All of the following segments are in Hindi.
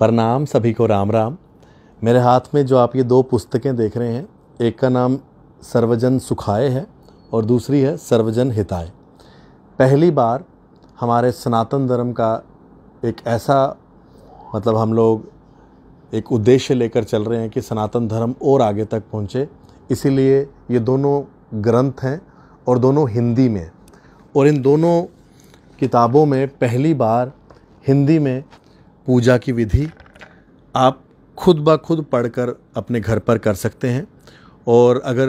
प्रणाम सभी को राम राम मेरे हाथ में जो आप ये दो पुस्तकें देख रहे हैं एक का नाम सर्वजन सुखाए है और दूसरी है सर्वजन हिताय पहली बार हमारे सनातन धर्म का एक ऐसा मतलब हम लोग एक उद्देश्य लेकर चल रहे हैं कि सनातन धर्म और आगे तक पहुँचे इसीलिए ये दोनों ग्रंथ हैं और दोनों हिंदी में और इन दोनों किताबों में पहली बार हिंदी में पूजा की विधि आप खुद ब खुद पढ़ कर अपने घर पर कर सकते हैं और अगर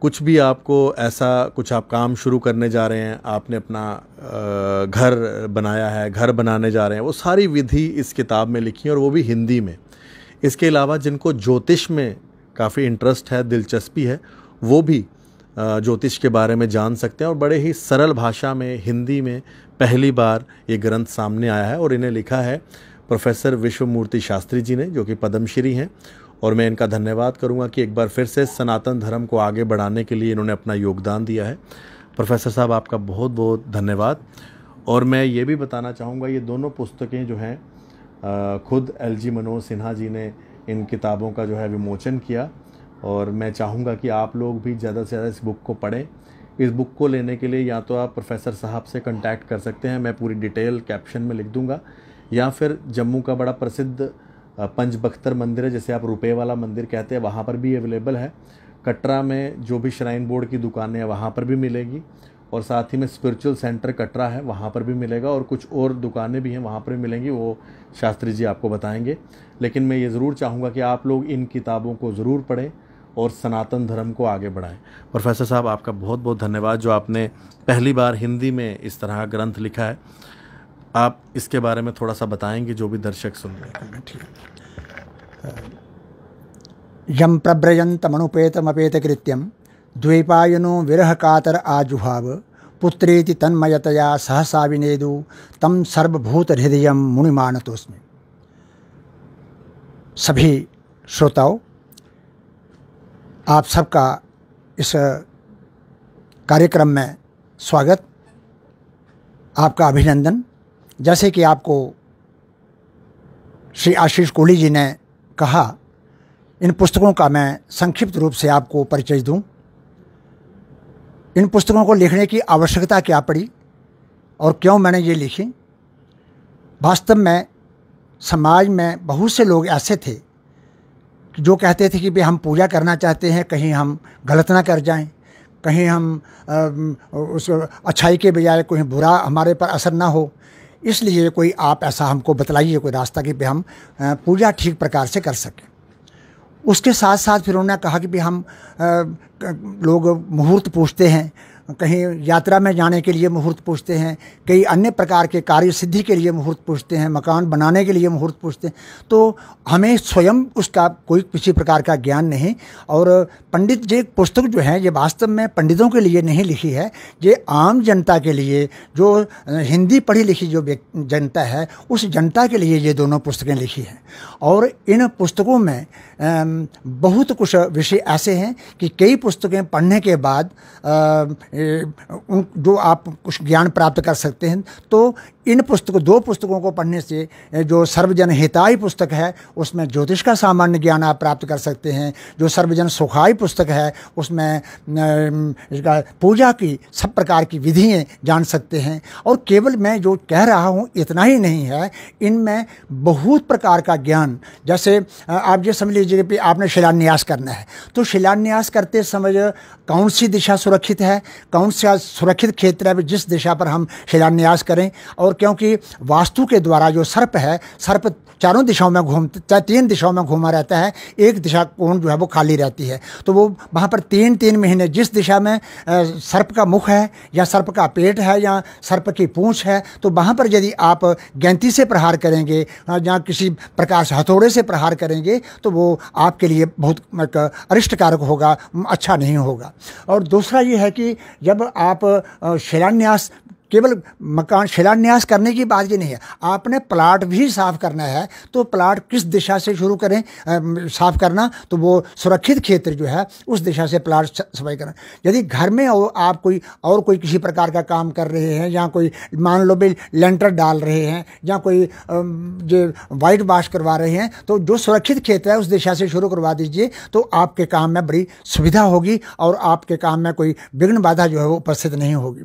कुछ भी आपको ऐसा कुछ आप काम शुरू करने जा रहे हैं आपने अपना घर बनाया है घर बनाने जा रहे हैं वो सारी विधि इस किताब में लिखी है और वो भी हिंदी में इसके अलावा जिनको ज्योतिष में काफ़ी इंटरेस्ट है दिलचस्पी है वो भी ज्योतिष के बारे में जान सकते हैं और बड़े ही सरल भाषा में हिंदी में पहली बार ये ग्रंथ सामने आया है और इन्हें लिखा है प्रोफेसर विश्वमूर्ति शास्त्री जी ने जो कि पद्मश्री हैं और मैं इनका धन्यवाद करूंगा कि एक बार फिर से सनातन धर्म को आगे बढ़ाने के लिए इन्होंने अपना योगदान दिया है प्रोफेसर साहब आपका बहुत बहुत धन्यवाद और मैं ये भी बताना चाहूँगा ये दोनों पुस्तकें जो हैं खुद एल जी मनोज सिन्हा जी ने इन किताबों का जो है विमोचन किया और मैं चाहूँगा कि आप लोग भी ज़्यादा से ज़्यादा इस बुक को पढ़ें इस बुक को लेने के लिए या तो आप प्रोफेसर साहब से कांटेक्ट कर सकते हैं मैं पूरी डिटेल कैप्शन में लिख दूँगा या फिर जम्मू का बड़ा प्रसिद्ध पंचबख्तर मंदिर है जैसे आप रुपये वाला मंदिर कहते हैं वहाँ पर भी अवेलेबल है कटरा में जो भी श्राइन बोर्ड की दुकानें हैं वहाँ पर भी मिलेगी और साथ ही में स्पिरिचुअल सेंटर कटरा है वहाँ पर भी मिलेगा और कुछ और दुकानें भी हैं वहाँ पर भी मिलेंगी वो शास्त्री जी आपको बताएंगे लेकिन मैं ये ज़रूर चाहूँगा कि आप लोग इन किताबों को ज़रूर पढ़ें और सनातन धर्म को आगे बढ़ाएं प्रोफेसर साहब आपका बहुत बहुत धन्यवाद जो आपने पहली बार हिंदी में इस तरह ग्रंथ लिखा है आप इसके बारे में थोड़ा सा बताएंगे जो भी दर्शक सुन रहे हैं यम द्वीपायनो द्वैपायनो कातर आजुहाव पुत्रेति तन्मयतया सहसा विनेदु तम सर्वभूत हृदय तो सभी श्रोताओं आप सबका इस कार्यक्रम में स्वागत आपका अभिनंदन जैसे कि आपको श्री आशीष कोहली जी ने कहा इन पुस्तकों का मैं संक्षिप्त रूप से आपको परिचय दूं। इन पुस्तकों को लिखने की आवश्यकता क्या पड़ी और क्यों मैंने ये लिखी वास्तव में समाज में बहुत से लोग ऐसे थे जो कहते थे कि भाई हम पूजा करना चाहते हैं कहीं हम गलत ना कर जाएं कहीं हम उस अच्छाई के बजाय कोई बुरा हमारे पर असर ना हो इसलिए कोई आप ऐसा हमको बतलाइए कोई रास्ता कि हम पूजा ठीक प्रकार से कर सकें उसके साथ साथ फिर उन्होंने कहा कि भी हम लोग मुहूर्त पूछते हैं कहीं यात्रा में जाने के लिए मुहूर्त पूछते हैं कई अन्य प्रकार के कार्य सिद्धि के लिए मुहूर्त पूछते हैं मकान बनाने के लिए मुहूर्त पूछते हैं तो हमें स्वयं उसका कोई किसी प्रकार का ज्ञान नहीं और पंडित जी पुस्तक जो है ये वास्तव में पंडितों के लिए नहीं लिखी है ये आम जनता के लिए जो हिंदी पढ़ी लिखी जो जनता है उस जनता के लिए ये दोनों पुस्तकें लिखी हैं और इन पुस्तकों में बहुत कुछ विषय ऐसे हैं कि कई पुस्तकें पढ़ने के बाद जो आप कुछ ज्ञान प्राप्त कर सकते हैं तो इन पुस्तकों दो पुस्तकों को पढ़ने से जो सर्वजन हिताई पुस्तक है उसमें ज्योतिष का सामान्य ज्ञान आप प्राप्त कर सकते हैं जो सर्वजन सुखाई पुस्तक है उसमें पूजा की सब प्रकार की विधियाँ जान सकते हैं और केवल मैं जो कह रहा हूँ इतना ही नहीं है इनमें बहुत प्रकार का ज्ञान जैसे आप ये समझ लीजिए जगह पे आपने शिलान्यास करना है तो शिलान्यास करते समय कौन सी दिशा सुरक्षित है कौन सा सुरक्षित क्षेत्र है जिस दिशा पर हम शिलान्यास करें और क्योंकि वास्तु के द्वारा जो सर्प है सर्प चारों दिशाओं में घूम तीन दिशाओं में घूमा रहता है एक दिशा कोण जो है वो खाली रहती है तो वो वहाँ पर तीन तीन महीने जिस दिशा में सर्प का मुख है या सर्प का पेट है या सर्प की पूँछ है तो वहाँ पर यदि आप गैंती से प्रहार करेंगे या किसी प्रकार से हथौड़े से प्रहार करेंगे तो वो आपके लिए बहुत अरिष्टकारक होगा अच्छा नहीं होगा और दूसरा ये है कि जब आप शिलान्यास केवल मकान शिलान्यास करने की बात ही नहीं है आपने प्लाट भी साफ करना है तो प्लाट किस दिशा से शुरू करें आ, साफ करना तो वो सुरक्षित क्षेत्र जो है उस दिशा से प्लाट सफाई करना यदि घर में और आप कोई और कोई किसी प्रकार का काम कर रहे हैं या कोई मान लो भी लेंटर डाल रहे हैं या कोई जो वाइट वाश करवा रहे हैं तो जो सुरक्षित क्षेत्र है उस दिशा से शुरू करवा दीजिए तो आपके काम में बड़ी सुविधा होगी और आपके काम में कोई विघ्न बाधा जो है वो उपस्थित नहीं होगी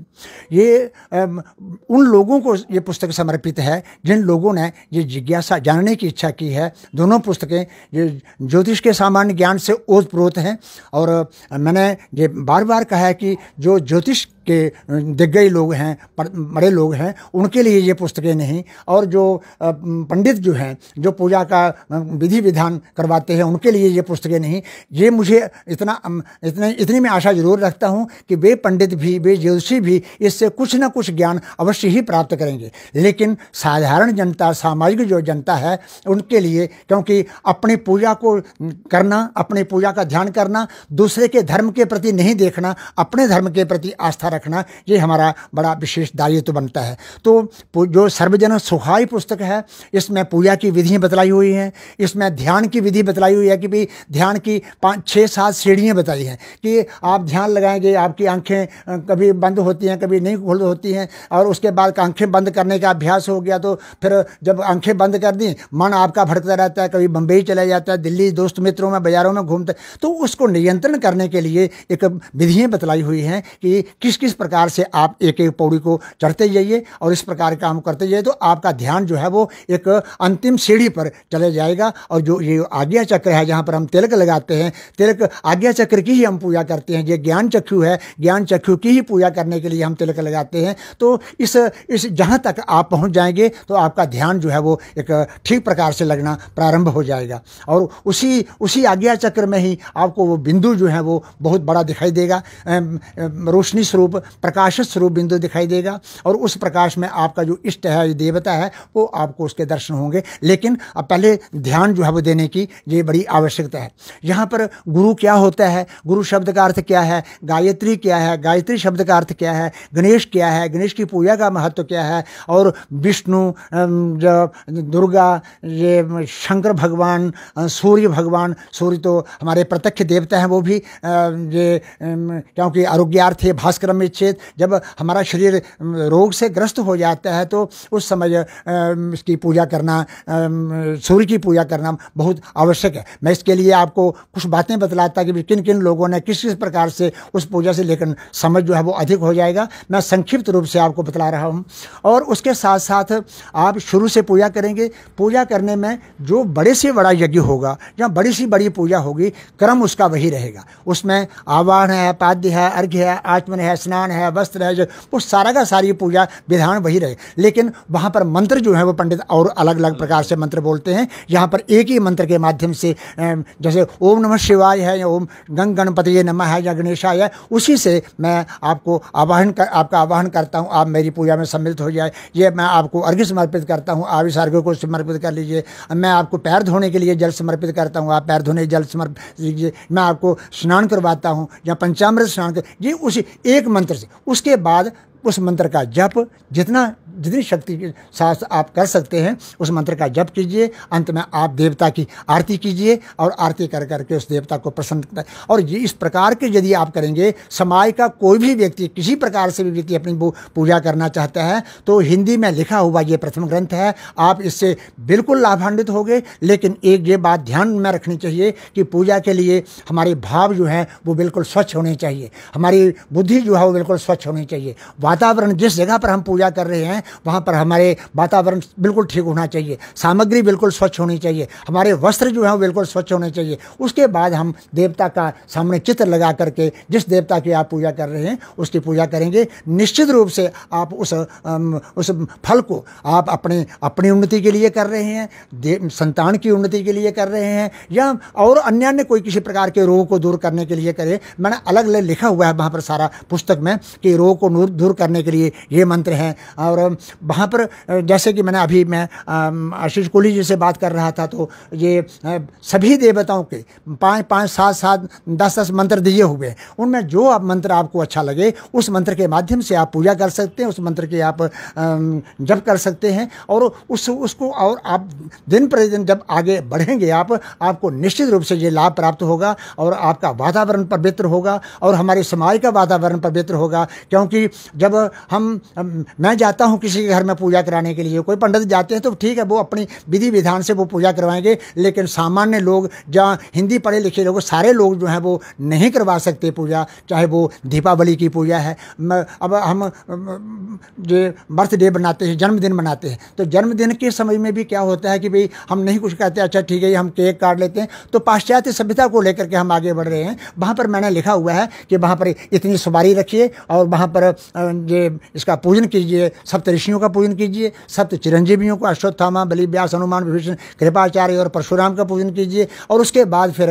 ये उन लोगों को ये पुस्तक समर्पित है जिन लोगों ने ये जिज्ञासा जानने की इच्छा की है दोनों पुस्तकें ये ज्योतिष के सामान्य ज्ञान से ओतप्रोत हैं और मैंने ये बार बार कहा है कि जो ज्योतिष के दिग्गज लोग हैं बड़े लोग हैं उनके लिए ये पुस्तकें नहीं और जो पंडित जो हैं जो पूजा का विधि विधान करवाते हैं उनके लिए ये पुस्तकें नहीं ये मुझे इतना इतने इतनी मैं आशा जरूर रखता हूँ कि वे पंडित भी वे ज्योतिषी भी इससे कुछ ना कुछ ज्ञान अवश्य ही प्राप्त करेंगे लेकिन साधारण जनता सामाजिक जो जनता है उनके लिए क्योंकि अपनी पूजा को करना अपनी पूजा का ध्यान करना दूसरे के धर्म के प्रति नहीं देखना अपने धर्म के प्रति आस्था रखना ये हमारा बड़ा विशेष दायित्व तो बनता है तो जो सर्वजन सुखाई पुस्तक है इसमें पूजा की विधियाँ बतलाई हुई हैं इसमें ध्यान की विधि बतलाई हुई है कि भाई ध्यान की पाँच छः सात सीढ़ियाँ बताई हैं कि आप ध्यान लगाएंगे आपकी आंखें कभी बंद होती हैं कभी नहीं खुल होती हैं और उसके बाद आंखें बंद करने का अभ्यास हो गया तो फिर जब आंखें बंद कर दी मन आपका भटकता रहता है कभी बम्बई चला जाता है दिल्ली दोस्त मित्रों में बाज़ारों में घूमते तो उसको नियंत्रण करने के लिए एक विधियाँ बतलाई हुई हैं कि किस किस प्रकार से आप एक एक पौड़ी को चढ़ते जाइए और इस प्रकार काम करते जाइए तो आपका ध्यान जो है वो एक अंतिम सीढ़ी पर चले जाएगा और जो ये आज्ञा चक्र है जहाँ पर हम तिलक लगाते हैं तिलक आज्ञा चक्र की ही हम पूजा करते हैं ये ज्ञान चक्षु है ज्ञान चक्षु की ही पूजा करने के लिए हम तिलक लगाते हैं तो इस इस जहाँ तक आप पहुँच जाएंगे तो आपका ध्यान जो है वो एक ठीक प्रकार से लगना प्रारंभ हो जाएगा और उसी उसी आज्ञा चक्र में ही आपको वो बिंदु जो है वो बहुत बड़ा दिखाई देगा रोशनी स्वरूप स्वरूप प्रकाश स्वरूप बिंदु दिखाई देगा और उस प्रकाश में आपका जो इष्ट है जो देवता है वो आपको उसके दर्शन होंगे लेकिन अब पहले ध्यान जो है वो देने की ये बड़ी आवश्यकता है यहाँ पर गुरु क्या होता है गुरु शब्द का अर्थ क्या है गायत्री क्या है गायत्री शब्द का अर्थ क्या है गणेश क्या है गणेश की पूजा का महत्व क्या है और विष्णु दुर्गा ये शंकर भगवान सूर्य भगवान सूर्य तो हमारे प्रत्यक्ष देवता हैं वो भी ये क्योंकि आरोग्यार्थ है भास्करम में छेद जब हमारा शरीर रोग से ग्रस्त हो जाता है तो उस समय इसकी पूजा करना सूर्य की पूजा करना बहुत आवश्यक है मैं इसके लिए आपको कुछ बातें बतलाता कि किन किन लोगों ने किस किस प्रकार से उस पूजा से लेकिन समझ जो है वो अधिक हो जाएगा मैं संक्षिप्त रूप से आपको बतला रहा हूँ और उसके साथ साथ आप शुरू से पूजा करेंगे पूजा करने में जो बड़े से बड़ा यज्ञ होगा या बड़ी सी बड़ी पूजा होगी क्रम उसका वही रहेगा उसमें आवाहन है पाद्य है अर्घ्य है आचमन है स्नान स्नान है वस्त्र है जो वो सारा का सारी पूजा विधान वही रहे लेकिन वहाँ पर मंत्र जो है वो पंडित और अलग अलग प्रकार से मंत्र बोलते हैं यहाँ पर एक ही मंत्र के माध्यम से जैसे ओम नमः शिवाय है या ओम गंग गणपति नमः है या गणेशाय है उसी से मैं आपको आवाहन कर आपका आवाहन करता हूँ आप मेरी पूजा में सम्मिलित हो जाए ये मैं आपको अर्घ्य समर्पित करता हूँ आप इस अर्घ्य को समर्पित कर लीजिए मैं आपको पैर धोने के लिए जल समर्पित करता हूँ आप पैर धोने जल समर्पित लीजिए मैं आपको स्नान करवाता हूँ या पंचामृत स्नान कर ये उसी एक मंत्र मंत्र से उसके बाद उस मंत्र का जप जितना जितनी शक्ति के साथ आप कर सकते हैं उस मंत्र का जप कीजिए अंत में आप देवता की आरती कीजिए और आरती कर करके उस देवता को प्रसन्न और ये इस प्रकार के यदि आप करेंगे समाज का कोई भी व्यक्ति किसी प्रकार से भी व्यक्ति अपनी पूजा करना चाहता है तो हिंदी में लिखा हुआ ये प्रथम ग्रंथ है आप इससे बिल्कुल लाभान्वित हो गए लेकिन एक ये बात ध्यान में रखनी चाहिए कि पूजा के लिए हमारे भाव जो हैं वो बिल्कुल स्वच्छ होने चाहिए हमारी बुद्धि जो है वो बिल्कुल स्वच्छ होनी चाहिए वातावरण जिस जगह पर हम पूजा कर रहे हैं वहाँ पर हमारे वातावरण बिल्कुल ठीक होना चाहिए सामग्री बिल्कुल स्वच्छ होनी चाहिए हमारे वस्त्र जो है बिल्कुल स्वच्छ होने चाहिए उसके बाद हम देवता का सामने चित्र लगा करके जिस देवता की आप पूजा कर रहे हैं उसकी पूजा करेंगे निश्चित रूप से आप उस उस फल को आप अपने अपनी उन्नति के लिए कर रहे हैं संतान की उन्नति के लिए कर रहे हैं या और अन्य अन्य कोई किसी प्रकार के रोग को दूर करने के लिए करें मैंने अलग अलग लिखा हुआ है वहाँ पर सारा पुस्तक में कि रोग को दूर करने के लिए ये मंत्र हैं और वहाँ पर जैसे कि मैंने अभी मैं आशीष कोहली जी से बात कर रहा था तो ये सभी देवताओं के पाँच पाँच सात सात दस दस मंत्र दिए हुए हैं उनमें जो आप मंत्र आपको अच्छा लगे उस मंत्र के माध्यम से आप पूजा कर सकते हैं उस मंत्र की आप जप कर सकते हैं और उस उसको और आप दिन प्रतिदिन जब आगे बढ़ेंगे आप आपको निश्चित रूप से ये लाभ प्राप्त होगा और आपका वातावरण पवित्र होगा और हमारे समाज का वातावरण पवित्र होगा क्योंकि जब हम मैं जाता हूँ किसी के घर में पूजा कराने के लिए कोई पंडित जाते हैं तो ठीक है वो अपनी विधि विधान से वो पूजा करवाएंगे लेकिन सामान्य लोग जहाँ हिंदी पढ़े लिखे लोग सारे लोग जो हैं वो नहीं करवा सकते पूजा चाहे वो दीपावली की पूजा है अब हम जो बर्थडे बनाते हैं जन्मदिन मनाते हैं तो जन्मदिन के समय में भी क्या होता है कि भाई हम नहीं कुछ कहते अच्छा ठीक है हम केक काट लेते हैं तो पाश्चात्य सभ्यता को लेकर के हम आगे बढ़ रहे हैं वहाँ पर मैंने लिखा हुआ है कि वहाँ पर इतनी सवारी रखिए और वहाँ पर इसका पूजन कीजिए सप्त ऋषियों का पूजन कीजिए सप्त चिरंजीवियों को अश्वत्थामा बलि व्यास हनुमान विभीषण कृपाचार्य और परशुराम का पूजन कीजिए और उसके बाद फिर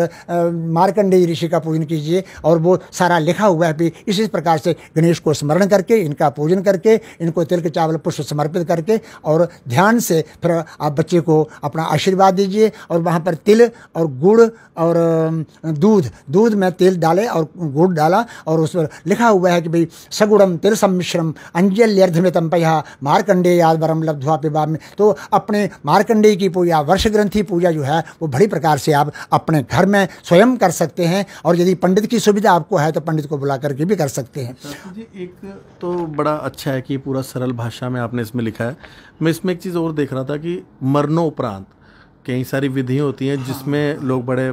मार्कंडेय ऋषि का पूजन कीजिए और वो सारा लिखा हुआ है भी इसी प्रकार से गणेश को स्मरण करके इनका पूजन करके इनको तिलक चावल पुष्प समर्पित करके और ध्यान से फिर आप बच्चे को अपना आशीर्वाद दीजिए और वहाँ पर तिल और गुड़ और दूध दूध में तेल डाले और गुड़ डाला और उस पर लिखा हुआ है कि भाई सगुड़म तिल सम्मिश्रम अंजल्यर्धमितम पया मारकंडे याद वरम लब्धवा पिबा में तो अपने मारकंडे की पूजा वर्ष ग्रंथि पूजा जो है वो बड़ी प्रकार से आप अपने घर में स्वयं कर सकते हैं और यदि पंडित की सुविधा आपको है तो पंडित को बुला करके भी कर सकते हैं एक तो बड़ा अच्छा है कि पूरा सरल भाषा में आपने इसमें लिखा है मैं इसमें एक चीज़ और देख रहा था कि मरणोपरांत कई सारी विधियाँ होती हैं जिसमें लोग बड़े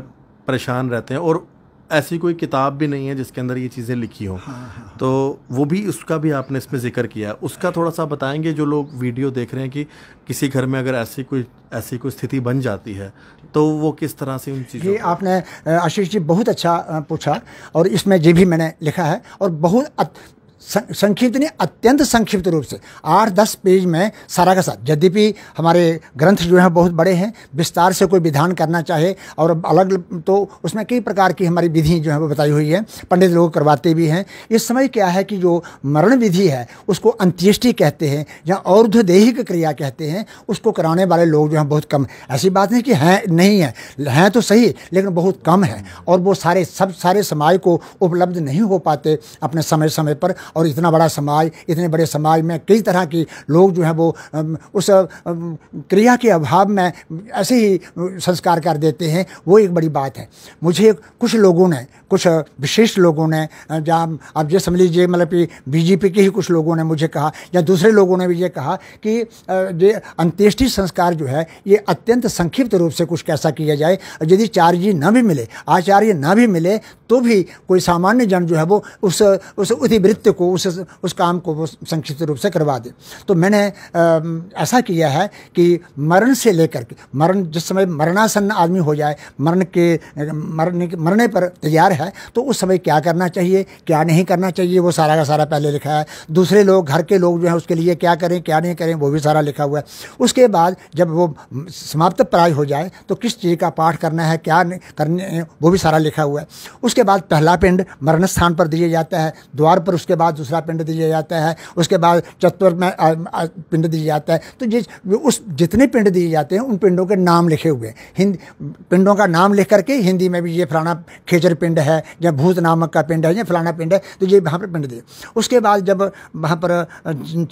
परेशान रहते हैं और ऐसी कोई किताब भी नहीं है जिसके अंदर ये चीज़ें लिखी हों हाँ, हाँ, हाँ, तो वो भी उसका भी आपने इसमें जिक्र किया उसका थोड़ा सा बताएंगे जो लोग वीडियो देख रहे हैं कि किसी घर में अगर ऐसी कोई ऐसी कोई स्थिति बन जाती है तो वो किस तरह से उन चीज़ों आपने आशीष जी बहुत अच्छा पूछा और इसमें जी भी मैंने लिखा है और बहुत संक्षिप्त नहीं अत्यंत संक्षिप्त रूप से आठ दस पेज में सारा का साथ यद्यपि हमारे ग्रंथ जो हैं बहुत बड़े हैं विस्तार से कोई विधान करना चाहे और अलग तो उसमें कई प्रकार की हमारी विधि जो है वो बताई हुई है पंडित लोग करवाते भी हैं इस समय क्या है कि जो मरण विधि है उसको अंत्येष्टि कहते हैं या और्ध्वदेहिक क्रिया कहते हैं उसको कराने वाले लोग जो हैं बहुत कम ऐसी बात नहीं कि हैं नहीं है हैं तो सही लेकिन बहुत कम है और वो सारे सब सारे समाज को उपलब्ध नहीं हो पाते अपने समय समय पर और इतना बड़ा समाज इतने बड़े समाज में कई तरह की लोग जो हैं वो उस क्रिया के अभाव में ऐसे ही संस्कार कर देते हैं वो एक बड़ी बात है मुझे कुछ लोगों ने कुछ विशेष लोगों ने जहाँ आप ये समझ लीजिए मतलब कि बीजेपी के ही कुछ लोगों ने मुझे कहा या दूसरे लोगों ने भी ये कहा कि ये अंत्येष्टि संस्कार जो है ये अत्यंत संक्षिप्त रूप से कुछ कैसा किया जाए यदि जी न भी मिले आचार्य न भी मिले तो भी कोई सामान्य जन जो है वो उस उस उतिवृत्त को उस उस काम को वो संक्षिप्त रूप से करवा दे तो मैंने ऐसा किया है कि मरण से लेकर के मरण जिस समय मरणासन्न आदमी हो जाए मरण के मरने मरने पर तैयार है तो उस समय क्या करना चाहिए क्या नहीं करना चाहिए वो सारा का सारा पहले लिखा है दूसरे लोग घर के लोग जो हैं उसके लिए क्या करें क्या नहीं करें वो भी सारा लिखा हुआ है उसके बाद जब वो समाप्त प्राय हो जाए तो किस चीज़ का पाठ करना है क्या करने वो भी सारा लिखा हुआ है उसके बाद पहला पिंड मरण स्थान पर दिया जाता है द्वार पर उसके बाद बाद दूसरा पिंड दिया जाता है उसके बाद चतुर्थ में पिंड दिया जाता है तो जिस उस जितने पिंड दिए जाते हैं उन पिंडों के नाम लिखे हुए हैं हिंदी पिंडों का नाम लिख करके हिंदी में भी ये फलाना खेचर पिंड है या भूत नामक का पिंड है या फलाना पिंड है तो ये वहाँ पर पिंड दिए उसके बाद जब वहाँ पर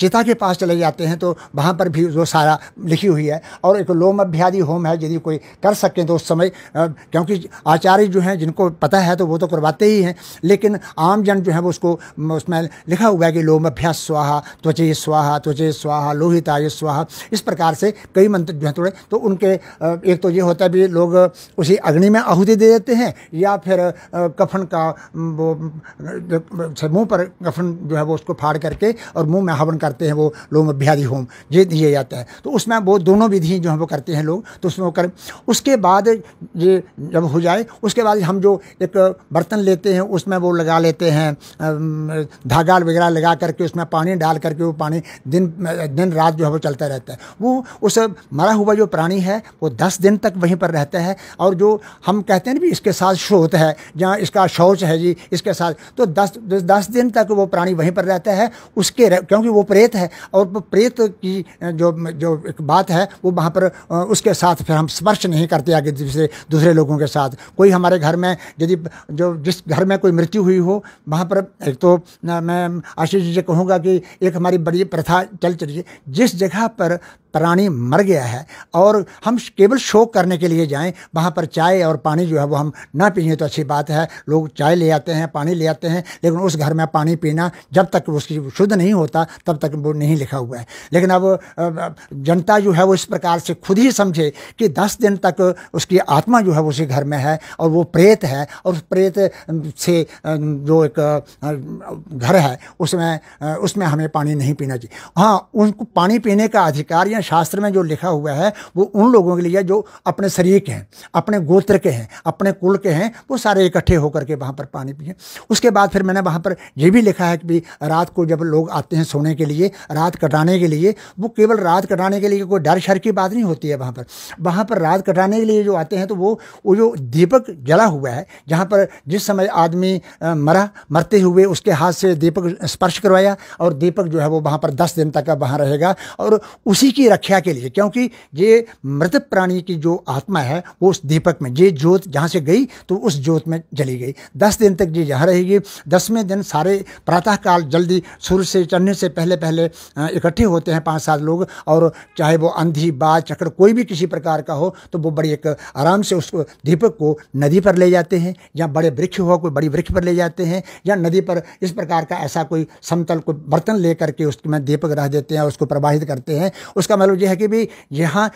चिता के पास चले जाते हैं तो वहाँ पर भी वो सारा लिखी हुई है और एक लोम अभ्यादि होम है यदि कोई कर सकें तो उस समय क्योंकि आचार्य जो हैं जिनको पता है तो वो तो करवाते ही हैं लेकिन आम जन जो है वो उसको उसमें लिखा हुआ है कि लोमभ्या स्वाहा त्वचे स्वाहा त्वचे स्वाहा लोहिताय स्वाहा इस प्रकार से कई मंत्र जो हैं थोड़े तो उनके एक तो ये होता है भी लोग उसी अग्नि में आहुति दे देते हैं या फिर कफन का वो मुँह पर कफन जो है वो उसको फाड़ करके और मुँह में हवन करते हैं वो लोम अभ्यादि होम ये दिए जाता है तो उसमें वो दोनों विधि जो है वो करते हैं लोग तो उसमें वो कर उसके बाद ये जब हो जाए उसके बाद हम जो एक बर्तन लेते हैं उसमें वो लगा लेते हैं खगाल वगैरह लगा करके उसमें पानी डाल करके वो पानी दिन दिन रात जो है वो चलता रहता है वो उस मरा हुआ जो प्राणी है वो दस दिन तक वहीं पर रहता है और जो हम कहते हैं ना भी इसके साथ शोत है जहाँ इसका शौच है जी इसके साथ तो दस दस दिन तक वो प्राणी वहीं पर रहता है उसके रह, क्योंकि वो प्रेत है और प्रेत की जो जो एक बात है वो वहाँ पर उसके साथ फिर हम स्पर्श नहीं करते आगे दूसरे दूसरे लोगों के साथ कोई हमारे घर में यदि जो जिस घर में कोई मृत्यु हुई हो वहाँ पर एक तो मैं आशीष जी से कहूँगा कि एक हमारी बड़ी प्रथा चल चली जिस जगह पर प्राणी मर गया है और हम केवल शोक करने के लिए जाएं वहाँ पर चाय और पानी जो है वो हम ना पिए तो अच्छी बात है लोग चाय ले आते हैं पानी ले आते हैं लेकिन उस घर में पानी पीना जब तक उसकी शुद्ध नहीं होता तब तक वो नहीं लिखा हुआ है लेकिन अब जनता जो है वो इस प्रकार से खुद ही समझे कि दस दिन तक उसकी आत्मा जो है वो उसी घर में है और वो प्रेत है और उस प्रेत से जो एक घर है उसमें उसमें हमें पानी नहीं पीना चाहिए हाँ उनको पानी पीने का अधिकार या शास्त्र में जो लिखा हुआ है वो उन लोगों के लिए जो अपने शरीर के हैं अपने गोत्र के हैं अपने कुल के हैं वो सारे इकट्ठे होकर के वहाँ पर पानी पिए उसके बाद फिर मैंने वहाँ पर यह भी लिखा है कि रात को जब लोग आते हैं सोने के लिए रात कटाने के लिए वो केवल रात कटाने के लिए कोई डर शर की बात नहीं होती है वहाँ पर वहाँ पर रात कटाने के लिए जो आते हैं तो वो वो जो दीपक जला हुआ है जहाँ पर जिस समय आदमी मरा मरते हुए उसके हाथ से दीपक स्पर्श करवाया और दीपक जो है वो वहाँ पर दस दिन तक वहाँ रहेगा और उसी की रक्षा के लिए क्योंकि ये मृत प्राणी की जो आत्मा है वो उस दीपक में ये ज्योत जहाँ से गई तो उस ज्योत में जली गई दस दिन तक ये यहाँ रहेगी दसवें दिन सारे प्रातःकाल जल्दी सूर्य से चढ़ने से पहले पहले इकट्ठे होते हैं पाँच सात लोग और चाहे वो अंधी बाज चक्र कोई भी किसी प्रकार का हो तो वो बड़ी एक आराम से उस दीपक को नदी पर ले जाते हैं या बड़े वृक्ष हो कोई बड़ी वृक्ष पर ले जाते हैं या नदी पर इस प्रकार का ऐसा कोई समतल कोई बर्तन ले करके उसमें दीपक रह देते हैं उसको प्रवाहित करते हैं उसका मतलब यह है कि भाई यहाँ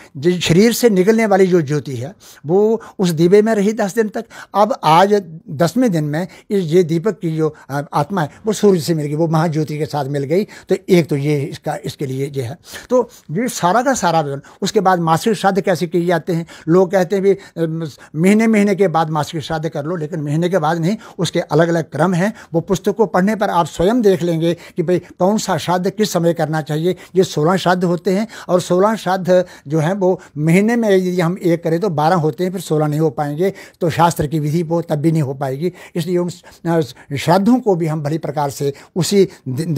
शरीर से निकलने वाली जो ज्योति है वो उस दीवे में रही दस दिन तक अब आज दसवें दिन में ये दीपक की जो आत्मा है वो सूर्य से मिल गई वो महाज्योति के साथ मिल गई तो एक तो ये इसका इसके लिए ये है तो ये सारा का सारा विवरण उसके बाद मासिक श्राद्ध कैसे किए जाते हैं लोग कहते हैं भी महीने महीने के बाद मासिक श्राद्ध कर लो लेकिन महीने के बाद नहीं उसके अलग अलग क्रम हैं वो पुस्तक को पढ़ने पर आप स्वयं देख लेंगे कि भाई कौन सा श्राद्ध किस समय करना चाहिए ये सोलह श्राद्ध होते हैं और सोलह श्राद्ध जो है वो महीने में यदि हम एक करें तो बारह होते हैं फिर सोलह नहीं हो पाएंगे तो शास्त्र की विधि वो तब भी नहीं हो पाएगी इसलिए उन श्राद्धों को भी हम भली प्रकार से उसी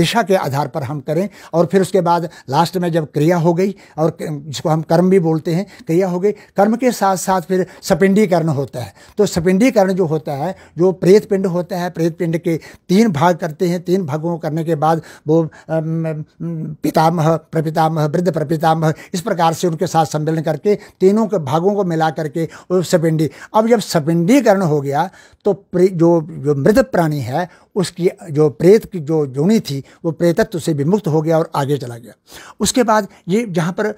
दिशा के आधार पर हम करें और फिर उसके बाद लास्ट में जब क्रिया हो गई और जिसको हम कर्म भी बोलते हैं क्रिया हो गई कर्म के साथ साथ फिर सपिंडीकरण होता है तो सपिंडीकरण जो होता है जो प्रेत पिंड होता है प्रेत पिंड के तीन भाग करते हैं हैं तीन भागों करने के बाद वो पितामह प्रपितामह वृद्ध प्रपितामह इस प्रकार से उनके साथ सम्मेलन करके तीनों के भागों को मिला करके सपिंडी अब जब सपिंडीकरण हो गया तो जो जो मृत प्राणी है उसकी जो प्रेत की जो जोनी थी वो प्रेतत्व से विमुक्त हो गया और आगे चला गया उसके बाद ये जहाँ पर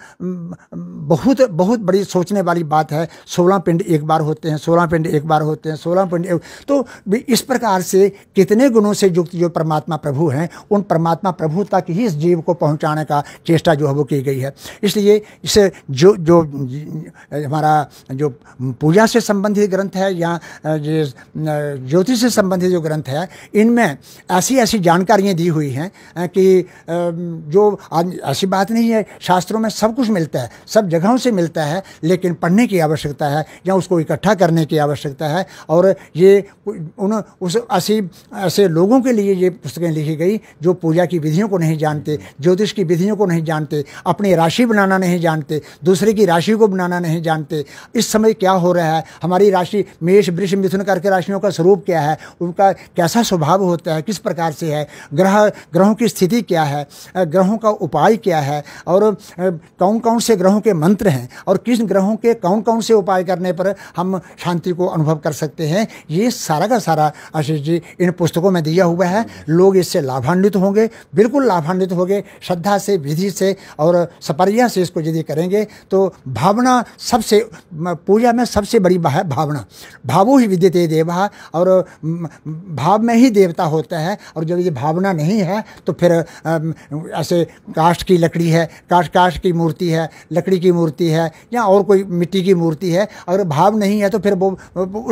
बहुत बहुत बड़ी सोचने वाली बात है सोलह पिंड एक बार होते हैं सोलह पिंड एक बार होते हैं सोलह पिंड एक तो इस प्रकार से कितने गुणों से युक्त जो परमात्मा प्रभु हैं उन परमात्मा प्रभु तक ही इस जीव को पहुँचाने का चेष्टा जो है वो की गई है इसलिए इसे जो जो हमारा जो पूजा से संबंधित ग्रंथ है या ज्योतिष से संबंधित जो ग्रंथ है इन इनमें ऐसी ऐसी जानकारियाँ दी हुई हैं कि जो ऐसी बात नहीं है शास्त्रों में सब कुछ मिलता है सब जगहों से मिलता है लेकिन पढ़ने की आवश्यकता है या उसको इकट्ठा करने की आवश्यकता है और ये उन उस ऐसी ऐसे लोगों के लिए ये पुस्तकें लिखी गई जो पूजा की विधियों को नहीं जानते ज्योतिष की विधियों को नहीं जानते अपनी राशि बनाना नहीं जानते दूसरे की राशि को बनाना नहीं जानते इस समय क्या हो रहा है हमारी राशि मेष वृक्ष मिथुन करके राशियों का स्वरूप क्या है उनका कैसा स्वभाव प्रभाव होता है किस प्रकार से है ग्रह ग्रहों की स्थिति क्या है ग्रहों का उपाय क्या है और कौन कौन से ग्रहों के मंत्र हैं और किस ग्रहों के कौन कौन से उपाय करने पर हम शांति को अनुभव कर सकते हैं ये सारा का सारा आशीष जी इन पुस्तकों में दिया हुआ है लोग इससे लाभान्वित होंगे बिल्कुल लाभान्वित होंगे श्रद्धा से विधि से और सपरिया से इसको यदि करेंगे तो भावना सबसे पूजा में सबसे बड़ी भावना भावो ही विद्यते देवा और भाव में ही देव देवता होता है और जब ये भावना नहीं है तो फिर ऐसे काष्ठ की लकड़ी है काष्ठ काष्ठ की मूर्ति है लकड़ी की मूर्ति है या और कोई मिट्टी की मूर्ति है अगर भाव नहीं है तो फिर वो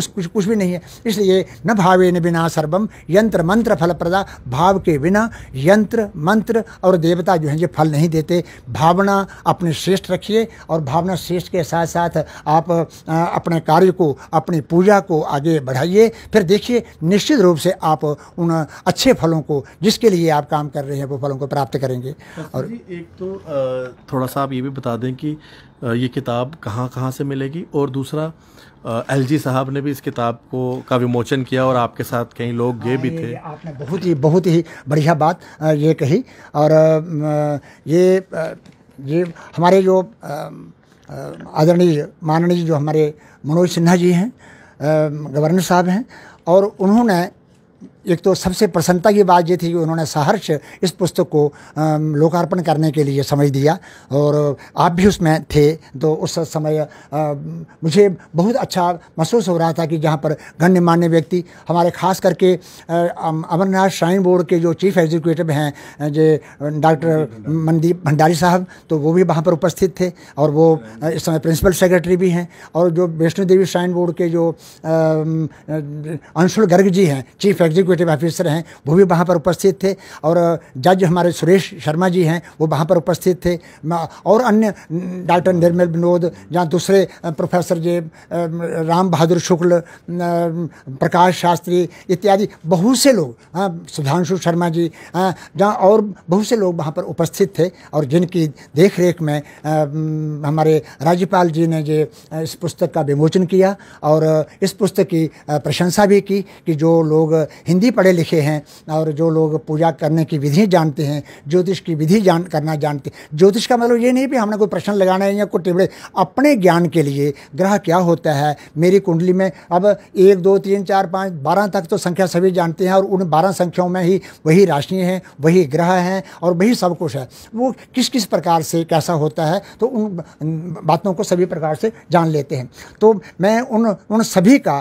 उस कुछ कुछ भी नहीं है इसलिए न भावे न बिना सर्वम यंत्र मंत्र फलप्रदा भाव के बिना यंत्र मंत्र और देवता जो है ये फल नहीं देते भावना अपने श्रेष्ठ रखिए और भावना श्रेष्ठ के साथ साथ आप अपने कार्य को अपनी पूजा को आगे बढ़ाइए फिर देखिए निश्चित रूप से आप उन अच्छे फलों को जिसके लिए आप काम कर रहे हैं वो फलों को प्राप्त करेंगे अच्छा और एक तो थोड़ा सा आप ये भी बता दें कि ये किताब कहाँ कहाँ से मिलेगी और दूसरा एल जी साहब ने भी इस किताब को का विमोचन किया और आपके साथ कई लोग गए भी हाँ, थे आपने बहुत ही बहुत ही बढ़िया बात ये कही और ये ये हमारे जो आदरणीय माननीय जो हमारे मनोज सिन्हा जी हैं गवर्नर साहब हैं और उन्होंने एक तो सबसे प्रसन्नता की बात ये थी कि उन्होंने सहर्ष इस पुस्तक को लोकार्पण करने के लिए समझ दिया और आप भी उसमें थे तो उस समय मुझे बहुत अच्छा महसूस हो रहा था कि जहाँ पर गण्यमान्य व्यक्ति हमारे खास करके अमरनाथ श्राइन बोर्ड के जो चीफ एग्जीक्यूटिव हैं जे डॉक्टर मनदीप भंडारी साहब तो वो भी वहाँ पर उपस्थित थे और वो इस समय प्रिंसिपल सेक्रेटरी भी हैं और जो वैष्णो देवी श्राइन बोर्ड के जो अंशुल गर्ग जी हैं चीफ एग्जीक्यूटिव एग्जीक्यूटिव ऑफिसर हैं वो भी वहाँ पर उपस्थित थे और जज हमारे सुरेश शर्मा जी हैं वो वहाँ पर उपस्थित थे और अन्य डॉक्टर निर्मल विनोद जहाँ दूसरे प्रोफेसर जे राम बहादुर शुक्ल प्रकाश शास्त्री इत्यादि बहुत से लोग हाँ, सुधांशु शर्मा जी जहाँ और बहुत से लोग वहाँ पर उपस्थित थे और जिनकी देख रेख में हमारे राज्यपाल जी ने जो इस पुस्तक का विमोचन किया और इस पुस्तक की प्रशंसा भी की कि जो लोग हिंदी हिंदी पढ़े लिखे हैं और जो लोग पूजा करने की विधि जानते हैं ज्योतिष की विधि जान करना जानते ज्योतिष का मतलब ये नहीं भी हमने कोई प्रश्न लगाना है या कोई टिबड़े अपने ज्ञान के लिए ग्रह क्या होता है मेरी कुंडली में अब एक दो तीन चार पाँच बारह तक तो संख्या सभी जानते हैं और उन बारह संख्याओं में ही वही राशि हैं वही ग्रह हैं और वही सब कुछ है वो किस किस प्रकार से कैसा होता है तो उन बातों को सभी प्रकार से जान लेते हैं तो मैं उन उन सभी का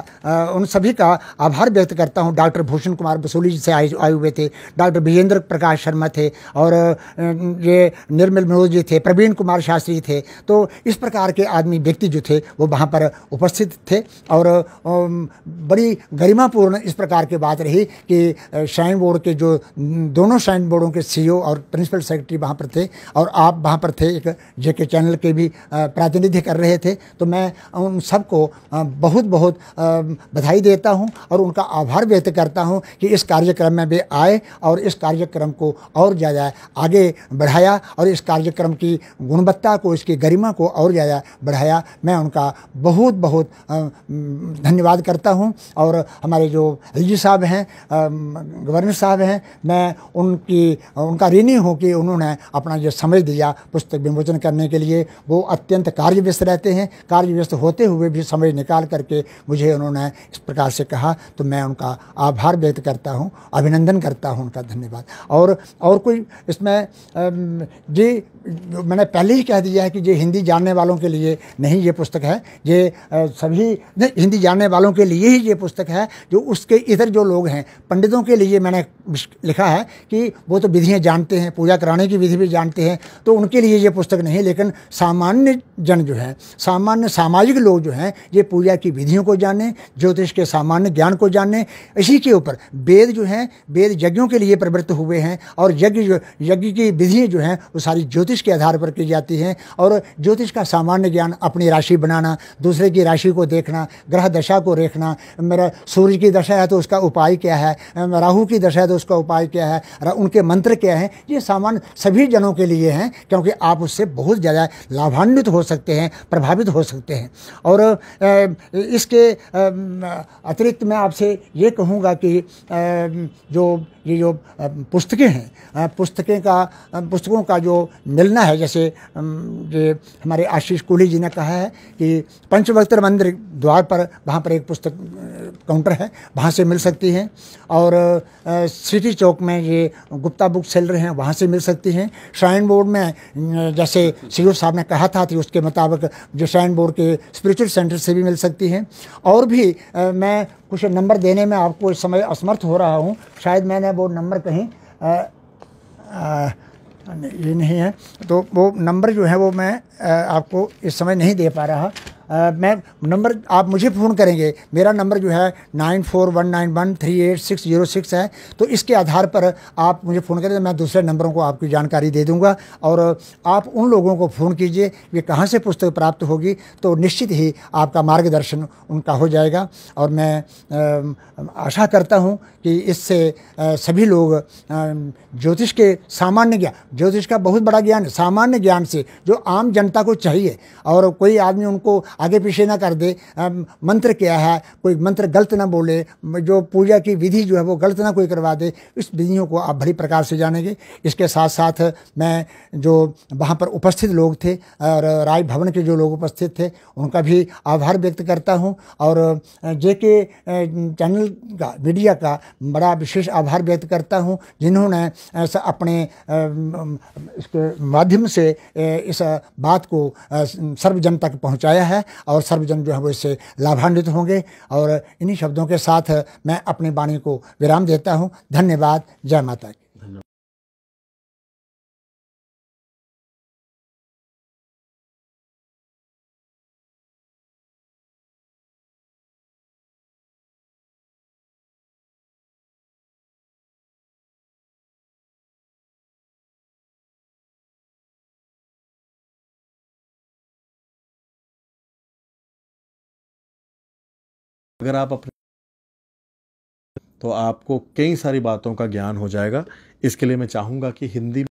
उन सभी का आभार व्यक्त करता हूँ डॉक्टर भूषण कृष्ण कुमार बसोली जी से आए आए हुए थे डॉक्टर विजेंद्र प्रकाश शर्मा थे और ये निर्मल मनोज जी थे प्रवीण कुमार शास्त्री थे तो इस प्रकार के आदमी व्यक्ति जो थे वो वहाँ पर उपस्थित थे और बड़ी गरिमापूर्ण इस प्रकार की बात रही कि श्राइन बोर्ड के जो दोनों श्राइन बोर्डों के सी और प्रिंसिपल सेक्रेटरी वहाँ पर थे और आप वहाँ पर थे एक जेके चैनल के भी प्रतिनिधि कर रहे थे तो मैं उन सबको बहुत बहुत बधाई देता हूँ और उनका आभार व्यक्त करता हूँ कि इस कार्यक्रम में भी आए और इस कार्यक्रम को और ज़्यादा आगे बढ़ाया और इस कार्यक्रम की गुणवत्ता को इसकी गरिमा को और ज़्यादा बढ़ाया मैं उनका बहुत बहुत धन्यवाद करता हूँ और हमारे जो एल जी साहब हैं गवर्नर साहब हैं मैं उनकी उनका ऋणी हूँ कि उन्होंने अपना जो समय दिया पुस्तक विमोचन करने के लिए वो अत्यंत कार्य व्यस्त रहते हैं कार्य व्यस्त होते हुए भी समय निकाल करके मुझे उन्होंने इस प्रकार से कहा तो मैं उनका आभार व्यक्त प्रोत्साहित करता हूँ अभिनंदन करता हूँ उनका धन्यवाद और और कोई इसमें जी मैंने पहले ही कह दिया है कि ये हिंदी जानने वालों के लिए नहीं ये पुस्तक है ये सभी हिंदी जानने वालों के लिए ही ये पुस्तक है जो उसके इधर जो लोग हैं पंडितों के लिए मैंने लिखा है कि वो तो विधियाँ जानते हैं पूजा कराने की विधि भी जानते हैं तो उनके लिए ये पुस्तक नहीं लेकिन सामान्य जन जो है सामान्य सामाजिक लोग जो हैं ये पूजा की विधियों को जाने ज्योतिष के सामान्य ज्ञान को जाने इसी के ऊपर वेद जो हैं वेद यज्ञों के लिए प्रवृत्त हुए हैं और यज्ञ यज्ञ की विधियाँ जो हैं वो सारी ज्योतिष ज्योतिष के आधार पर की जाती हैं और ज्योतिष का सामान्य ज्ञान अपनी राशि बनाना दूसरे की राशि को देखना ग्रह दशा को देखना मेरा सूर्य की दशा है तो उसका उपाय क्या है राहु की दशा है तो उसका उपाय क्या है उनके मंत्र क्या हैं ये सामान्य सभी जनों के लिए हैं क्योंकि आप उससे बहुत ज़्यादा लाभान्वित हो सकते हैं प्रभावित हो सकते हैं और इसके अतिरिक्त मैं आपसे ये कहूँगा कि जो ये जो पुस्तकें हैं पुस्तकें का पुस्तकों का जो मिलना है जैसे ये हमारे आशीष कोहली जी ने कहा है कि पंचवक्तर मंदिर द्वार पर वहाँ पर एक पुस्तक काउंटर है वहाँ से मिल सकती हैं और सिटी चौक में ये गुप्ता बुक सेलर हैं वहाँ से मिल सकती हैं श्राइन बोर्ड में जैसे सीओ साहब ने कहा था कि उसके मुताबिक जो श्राइन बोर्ड के स्पिरिचुअल सेंटर से भी मिल सकती हैं और भी मैं कुछ नंबर देने में आपको इस समय असमर्थ हो रहा हूँ शायद मैंने वो नंबर कहीं आ, आ, ये नहीं है तो वो नंबर जो है वो मैं आपको इस समय नहीं दे पा रहा मैं नंबर आप मुझे फ़ोन करेंगे मेरा नंबर जो है nine four one nine one three eight six zero six है तो इसके आधार पर आप मुझे फ़ोन करें तो मैं दूसरे नंबरों को आपकी जानकारी दे दूँगा और आप उन लोगों को फ़ोन कीजिए कि कहाँ से पुस्तक प्राप्त होगी तो निश्चित ही आपका मार्गदर्शन उनका हो जाएगा और मैं आशा करता हूँ कि इससे सभी लोग ज्योतिष के सामान्य ज्ञान ज्योतिष का बहुत बड़ा ज्ञान सामान्य ज्ञान से जो आम जनता को चाहिए और कोई आदमी उनको आगे पीछे ना कर दे मंत्र क्या है कोई मंत्र गलत ना बोले जो पूजा की विधि जो है वो गलत ना कोई करवा दे इस विधियों को आप भरी प्रकार से जानेंगे इसके साथ साथ मैं जो वहाँ पर उपस्थित लोग थे और राजभवन के जो लोग उपस्थित थे उनका भी आभार व्यक्त करता हूँ और जे के चैनल का मीडिया का बड़ा विशेष आभार व्यक्त करता हूँ जिन्होंने अपने इसके माध्यम से इस बात को सर्वजन तक पहुँचाया है और सर्वजन जो है वो इससे लाभान्वित होंगे और इन्हीं शब्दों के साथ मैं अपनी वाणी को विराम देता हूँ धन्यवाद जय माता की अगर आप अपने तो आपको कई सारी बातों का ज्ञान हो जाएगा इसके लिए मैं चाहूँगा कि हिंदी